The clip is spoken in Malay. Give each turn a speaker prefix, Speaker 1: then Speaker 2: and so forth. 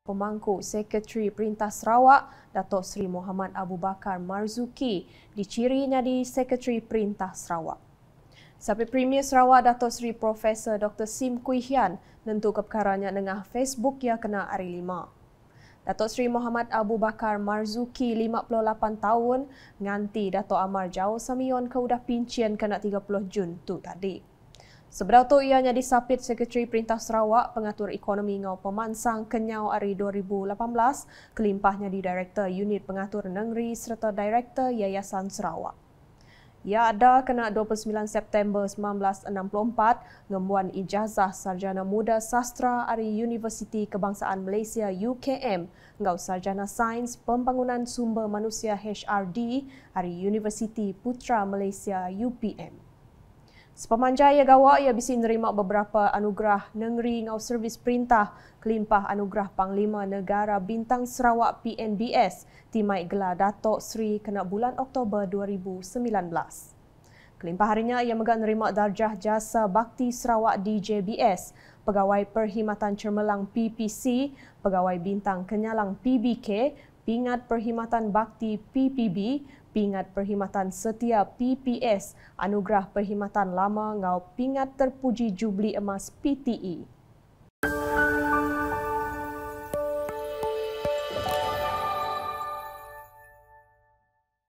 Speaker 1: pemangku Sekretari Perintah Sarawak Datuk Seri Muhammad Abu Bakar Marzuki dicirinya di Sekretari Perintah Sarawak. Sampai Premier Sarawak Datuk Seri Profesor Dr. Sim Kui Hian tentu kepekarannya dengan Facebook ia kena hari lima. Datuk Seri Muhammad Abu Bakar Marzuki 58 tahun nganti Datuk Amar Jauh Samion keudah pincian kena 30 Jun tu tadi. Sebelum itu, ia menjadi sapit Sekretari Perintah Sarawak Pengatur Ekonomi Ngau Pemansang Kenyau hari 2018, kelimpahnya di Direktur Unit Pengatur Negeri serta Direktur Yayasan Sarawak. Ia ada kena 29 September 1964 ngembuan ijazah Sarjana Muda Sastra dari Universiti Kebangsaan Malaysia UKM ngau Sarjana Sains Pembangunan Sumber Manusia HRD dari Universiti Putra Malaysia UPM. Sepaman jaya gawak ia bisi menerima beberapa anugerah negeri ngau servis perintah kelimpah anugerah Panglima Negara Bintang Sarawak PNBS timai gelar Datuk Seri kena bulan Oktober 2019. Kelimpah harinya ia megak nerima darjah jasa bakti Sarawak DJBS, Pegawai Perkhidmatan Cermelang PPC, Pegawai Bintang Kenyalang PBK, Pingat Perkhidmatan Bakti PPB, Pingat Perkhidmatan Setia PPS, Anugerah Perkhidmatan Lama Ngau Pingat Terpuji Jubli Emas PTE.